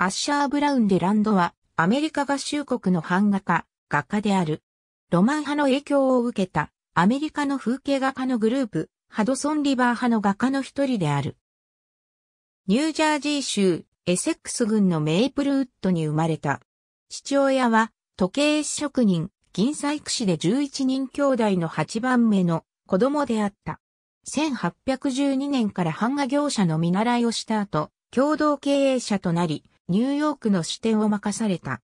アッシャー・ブラウン・デランドは、アメリカ合衆国の版画家、画家である。ロマン派の影響を受けた、アメリカの風景画家のグループ、ハドソン・リバー派の画家の一人である。ニュージャージー州、エセックス郡のメイプルウッドに生まれた。父親は、時計職人、銀細工師で11人兄弟の8番目の子供であった。1812年から版画業者の見習いをした後、共同経営者となり、ニューヨークの支店を任された。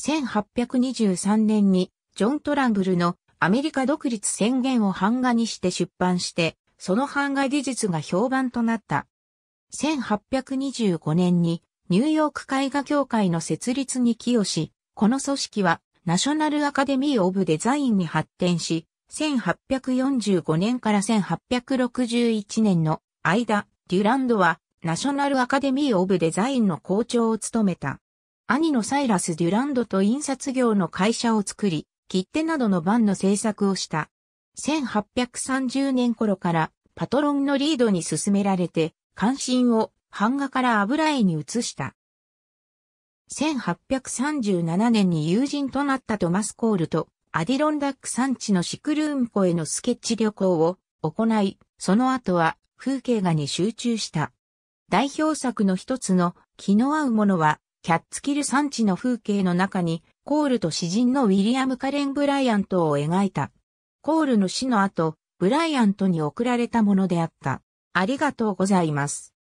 1823年にジョン・トランブルのアメリカ独立宣言を版画にして出版して、その版画技術が評判となった。1825年にニューヨーク絵画協会の設立に寄与し、この組織はナショナルアカデミー・オブ・デザインに発展し、1845年から1861年の間、デュランドはナショナルアカデミー・オブ・デザインの校長を務めた。兄のサイラス・デュランドと印刷業の会社を作り、切手などの版の制作をした。1830年頃からパトロンのリードに進められて、関心を版画から油絵に移した。1837年に友人となったトマス・コールとアディロンダック山地のシクルーン湖へのスケッチ旅行を行い、その後は風景画に集中した。代表作の一つの気の合うものは、キャッツキル産地の風景の中に、コールと詩人のウィリアム・カレン・ブライアントを描いた。コールの死の後、ブライアントに送られたものであった。ありがとうございます。